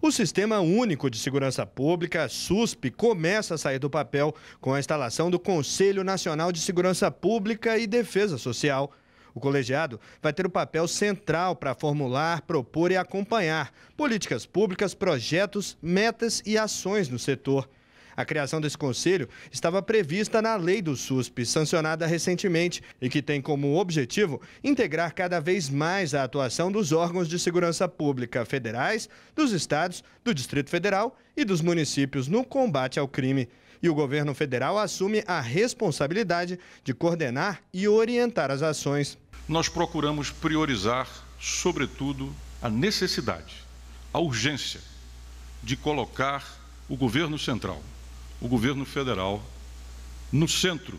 O Sistema Único de Segurança Pública, SUSP, começa a sair do papel com a instalação do Conselho Nacional de Segurança Pública e Defesa Social. O colegiado vai ter o papel central para formular, propor e acompanhar políticas públicas, projetos, metas e ações no setor. A criação desse conselho estava prevista na lei do SUSP, sancionada recentemente, e que tem como objetivo integrar cada vez mais a atuação dos órgãos de segurança pública federais, dos estados, do Distrito Federal e dos municípios no combate ao crime e o governo federal assume a responsabilidade de coordenar e orientar as ações. Nós procuramos priorizar, sobretudo, a necessidade, a urgência de colocar o governo central o governo federal no centro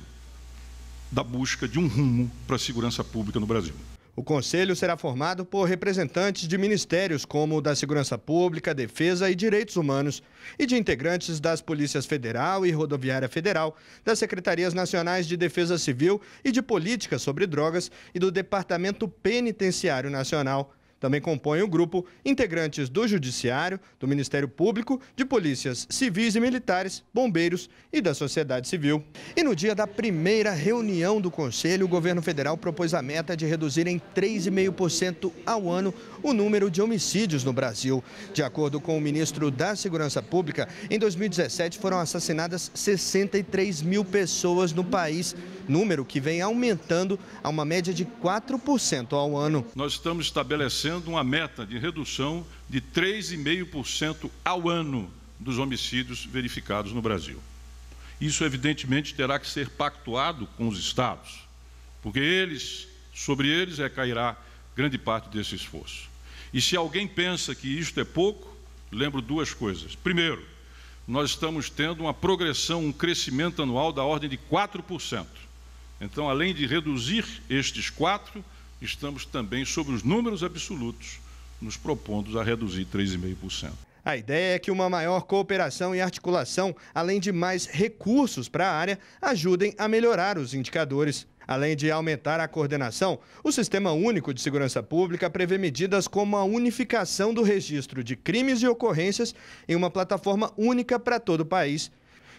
da busca de um rumo para a segurança pública no Brasil. O conselho será formado por representantes de ministérios como o da Segurança Pública, Defesa e Direitos Humanos e de integrantes das Polícias Federal e Rodoviária Federal, das Secretarias Nacionais de Defesa Civil e de Política sobre Drogas e do Departamento Penitenciário Nacional. Também compõe o grupo integrantes do Judiciário, do Ministério Público, de polícias civis e militares, bombeiros e da sociedade civil. E no dia da primeira reunião do Conselho, o governo federal propôs a meta de reduzir em 3,5% ao ano o número de homicídios no Brasil. De acordo com o ministro da Segurança Pública, em 2017 foram assassinadas 63 mil pessoas no país, número que vem aumentando a uma média de 4% ao ano. Nós estamos estabelecendo estabelecendo uma meta de redução de 3,5% ao ano dos homicídios verificados no Brasil. Isso, evidentemente, terá que ser pactuado com os estados, porque eles, sobre eles recairá é grande parte desse esforço. E se alguém pensa que isto é pouco, lembro duas coisas. Primeiro, nós estamos tendo uma progressão, um crescimento anual da ordem de 4%. Então, além de reduzir estes 4%, estamos também, sobre os números absolutos, nos propondo a reduzir 3,5%. A ideia é que uma maior cooperação e articulação, além de mais recursos para a área, ajudem a melhorar os indicadores. Além de aumentar a coordenação, o Sistema Único de Segurança Pública prevê medidas como a unificação do registro de crimes e ocorrências em uma plataforma única para todo o país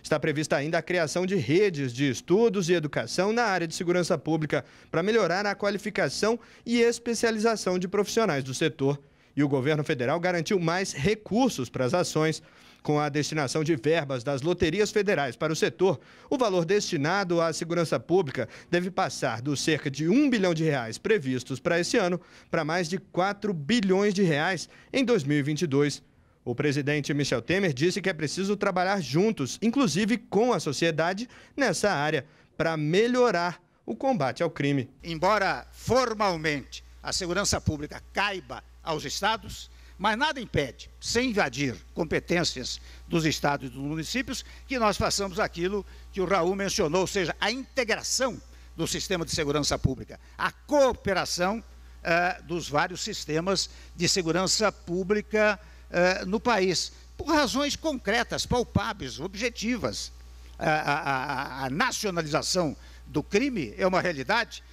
Está prevista ainda a criação de redes de estudos e educação na área de segurança pública para melhorar a qualificação e especialização de profissionais do setor. E o governo federal garantiu mais recursos para as ações. Com a destinação de verbas das loterias federais para o setor, o valor destinado à segurança pública deve passar dos cerca de 1 bilhão de reais previstos para esse ano para mais de 4 bilhões de reais em 2022. O presidente Michel Temer disse que é preciso trabalhar juntos, inclusive com a sociedade, nessa área, para melhorar o combate ao crime. Embora formalmente a segurança pública caiba aos estados, mas nada impede, sem invadir competências dos estados e dos municípios, que nós façamos aquilo que o Raul mencionou, ou seja, a integração do sistema de segurança pública, a cooperação uh, dos vários sistemas de segurança pública eh, no país, por razões concretas, palpáveis, objetivas. a, a, a nacionalização do crime é uma realidade